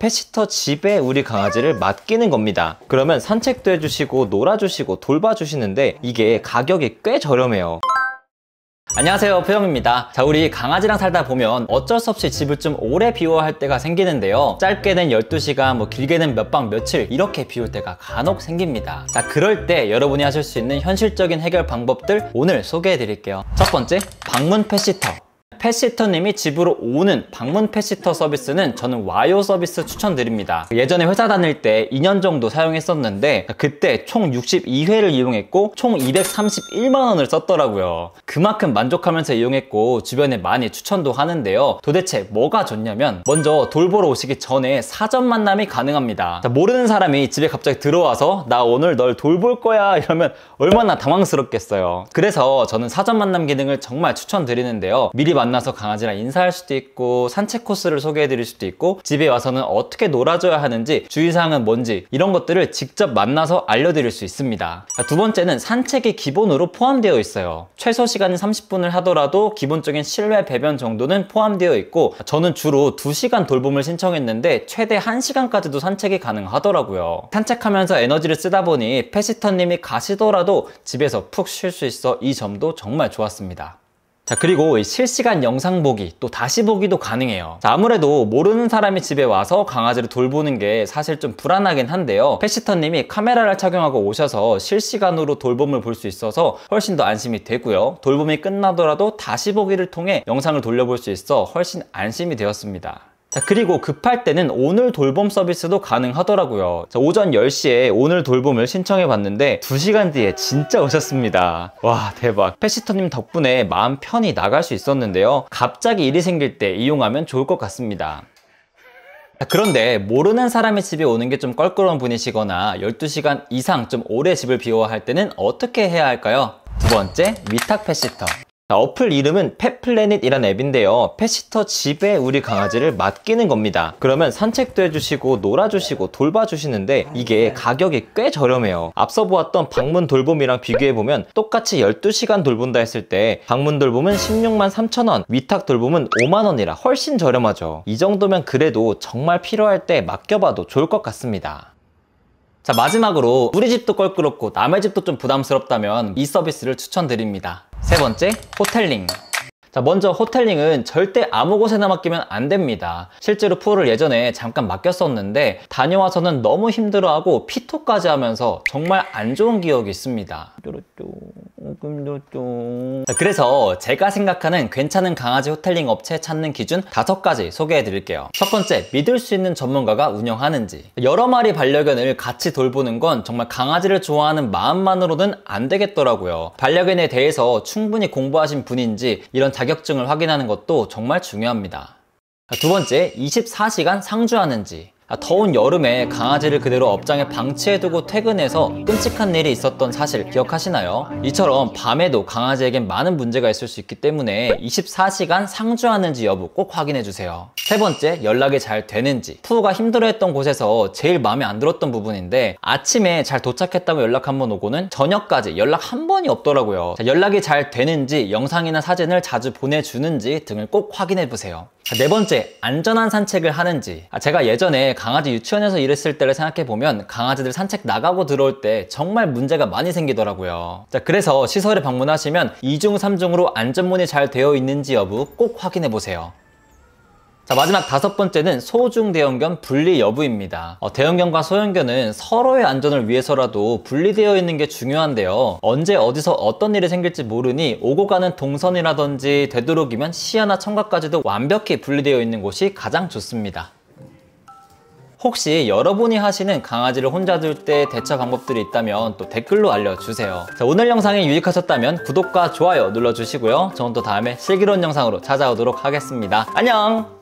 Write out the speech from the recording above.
펫시터 집에 우리 강아지를 맡기는 겁니다 그러면 산책도 해주시고 놀아주시고 돌봐주시는데 이게 가격이 꽤 저렴해요 안녕하세요 표영입니다 자 우리 강아지랑 살다 보면 어쩔 수 없이 집을 좀 오래 비워할 때가 생기는데요 짧게는 12시간 뭐 길게는 몇 박 며칠 이렇게 비울 때가 간혹 생깁니다 자 그럴 때 여러분이 하실 수 있는 현실적인 해결 방법들 오늘 소개해 드릴게요 첫 번째 방문 펫시터 패시터님이 집으로 오는 방문 패시터 서비스는 저는 와요 서비스 추천드립니다. 예전에 회사 다닐 때 2년 정도 사용했었는데 그때 총 62회를 이용했고 총 231만원을 썼더라고요. 그만큼 만족하면서 이용했고 주변에 많이 추천도 하는데요. 도대체 뭐가 좋냐면 먼저 돌보러 오시기 전에 사전 만남이 가능합니다. 모르는 사람이 집에 갑자기 들어와서 나 오늘 널 돌볼 거야 이러면 얼마나 당황스럽겠어요. 그래서 저는 사전 만남 기능을 정말 추천드리는데요. 미리 만 만나서 강아지랑 인사할 수도 있고 산책 코스를 소개해 드릴 수도 있고 집에 와서는 어떻게 놀아줘야 하는지 주의사항은 뭔지 이런 것들을 직접 만나서 알려드릴 수 있습니다 두 번째는 산책이 기본으로 포함되어 있어요 최소 시간은 30분을 하더라도 기본적인 실외 배변 정도는 포함되어 있고 저는 주로 2시간 돌봄을 신청했는데 최대 1시간까지도 산책이 가능하더라고요 산책하면서 에너지를 쓰다 보니 페시터님이 가시더라도 집에서 푹 쉴 수 있어 이 점도 정말 좋았습니다 자 그리고 실시간 영상 보기 또 다시 보기도 가능해요 자, 아무래도 모르는 사람이 집에 와서 강아지를 돌보는 게 사실 좀 불안하긴 한데요 패시터님이 카메라를 착용하고 오셔서 실시간으로 돌봄을 볼 수 있어서 훨씬 더 안심이 되고요 돌봄이 끝나더라도 다시 보기를 통해 영상을 돌려볼 수 있어 훨씬 안심이 되었습니다 자 그리고 급할 때는 오늘 돌봄 서비스도 가능하더라고요 자, 오전 10시에 오늘 돌봄을 신청해 봤는데 2시간 뒤에 진짜 오셨습니다 와 대박 패시터님 덕분에 마음 편히 나갈 수 있었는데요 갑자기 일이 생길 때 이용하면 좋을 것 같습니다 아, 그런데 모르는 사람의 집에 오는 게 좀 껄끄러운 분이시거나 12시간 이상 좀 오래 집을 비워야 할 때는 어떻게 해야 할까요? 두 번째, 위탁 패시터 어플 이름은 펫플래닛이란 앱인데요 펫시터 집에 우리 강아지를 맡기는 겁니다 그러면 산책도 해주시고 놀아주시고 돌봐주시는데 이게 아, 네. 가격이 꽤 저렴해요 앞서 보았던 방문 돌봄이랑 비교해보면 똑같이 12시간 돌본다 했을 때 방문 돌봄은 16만 3천원 위탁 돌봄은 5만원이라 훨씬 저렴하죠 이 정도면 그래도 정말 필요할 때 맡겨봐도 좋을 것 같습니다 자 마지막으로 우리 집도 껄끄럽고 남의 집도 좀 부담스럽다면 이 서비스를 추천드립니다 세 번째 호텔링 자 먼저 호텔링은 절대 아무 곳에나 맡기면 안 됩니다 실제로 프로를 예전에 잠깐 맡겼었는데 다녀와서는 너무 힘들어하고 피토까지 하면서 정말 안 좋은 기억이 있습니다 요렇죠. 자, 그래서 제가 생각하는 괜찮은 강아지 호텔링 업체 찾는 기준 다섯 가지 소개해 드릴게요. 첫 번째, 믿을 수 있는 전문가가 운영하는지. 여러 마리 반려견을 같이 돌보는 건 정말 강아지를 좋아하는 마음만으로는 안 되겠더라고요. 반려견에 대해서 충분히 공부하신 분인지 이런 자격증을 확인하는 것도 정말 중요합니다. 두 번째, 24시간 상주하는지. 아, 더운 여름에 강아지를 그대로 업장에 방치해두고 퇴근해서 끔찍한 일이 있었던 사실 기억하시나요? 이처럼 밤에도 강아지에겐 많은 문제가 있을 수 있기 때문에 24시간 상주하는지 여부 꼭 확인해주세요. 세 번째, 연락이 잘 되는지. 투우가 힘들어했던 곳에서 제일 마음에 안 들었던 부분인데 아침에 잘 도착했다고 연락 한번 오고는 저녁까지 연락 한 번이 없더라고요. 자, 연락이 잘 되는지 영상이나 사진을 자주 보내주는지 등을 꼭 확인해보세요. 아, 네 번째, 안전한 산책을 하는지. 아, 제가 예전에 강아지 유치원에서 일했을 때를 생각해보면 강아지들 산책 나가고 들어올 때 정말 문제가 많이 생기더라고요. 그래서 시설에 방문하시면 2중, 3중으로 안전문이 잘 되어 있는지 여부 꼭 확인해보세요. 자 마지막 다섯 번째는 소중대형견 분리 여부입니다. 어, 대형견과 소형견은 서로의 안전을 위해서라도 분리되어 있는 게 중요한데요. 언제 어디서 어떤 일이 생길지 모르니 오고 가는 동선이라든지 되도록이면 시야나 청각까지도 완벽히 분리되어 있는 곳이 가장 좋습니다. 혹시 여러분이 하시는 강아지를 혼자 둘 때 대처 방법들이 있다면 또 댓글로 알려주세요. 자, 오늘 영상이 유익하셨다면 구독과 좋아요 눌러주시고요. 저는 또 다음에 슬기로운 영상으로 찾아오도록 하겠습니다. 안녕!